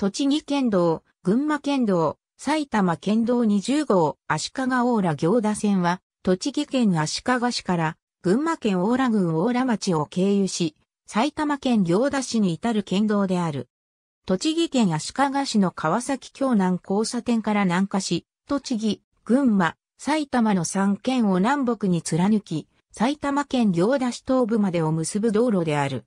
栃木県道、群馬県道、埼玉県道20号、足利大良行田線は、栃木県足利市から、群馬県大良郡大良町を経由し、埼玉県行田市に至る県道である。栃木県足利市の川崎京南交差点から南下し、栃木、群馬、埼玉の3県を南北に貫き、埼玉県行田市東部までを結ぶ道路である。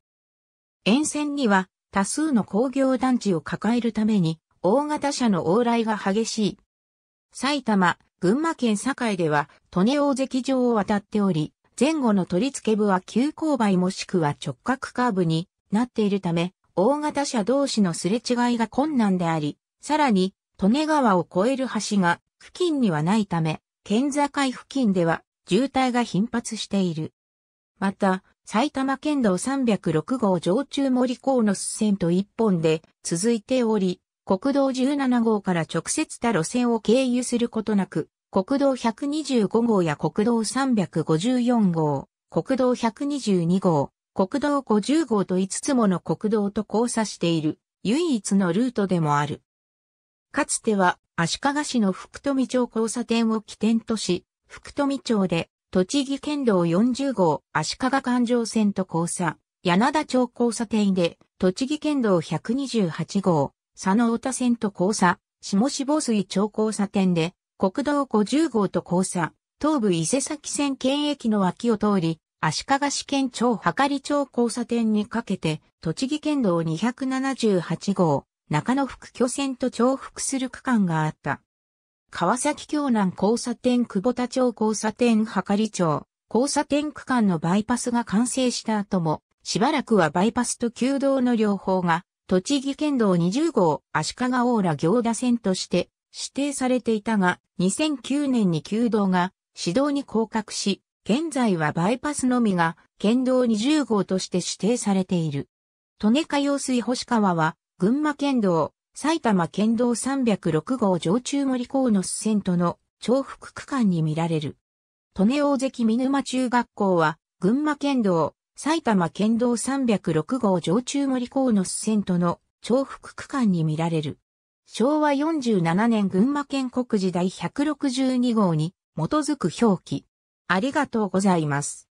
沿線には、多数の工業団地を抱えるために、大型車の往来が激しい。埼玉、群馬県境では、利根大関城を渡っており、前後の取り付け部は急勾配もしくは直角カーブになっているため、大型車同士のすれ違いが困難であり、さらに、利根川を越える橋が付近にはないため、県境付近では渋滞が頻発している。また、埼玉県道306号上中森鴻巣線と一本で続いており、国道17号から直接た路線を経由することなく、国道125号や国道354号、国道122号、国道50号と5つもの国道と交差している唯一のルートでもある。かつては足利市の福富町交差点を起点とし、福富町で栃木県道40号足利環状線と交差、柳田町交差点で、栃木県道128号、佐野太田線と交差、下志望水町交差点で、国道50号と交差、東武伊勢崎線県駅の脇を通り、足利市県庁り町交差点にかけて、栃木県道278号、中野福巨線と重複する区間があった。川崎京南交差点久保田町交差点り町、交差点区間のバイパスが完成した後も、しばらくはバイパスと旧道の両方が、栃木県道20号足利大ー行田線として指定されていたが、2009年に旧道が市道に降格し、現在はバイパスのみが県道20号として指定されている。利根川用水星川は群馬県道埼玉県道306号上中森港の支線との重複区間に見られる。利根大関見沼中学校は、群馬県道、埼玉県道306号上中森港の支線との重複区間に見られる。昭和47年群馬県国時代162号に基づく表記。ありがとうございます。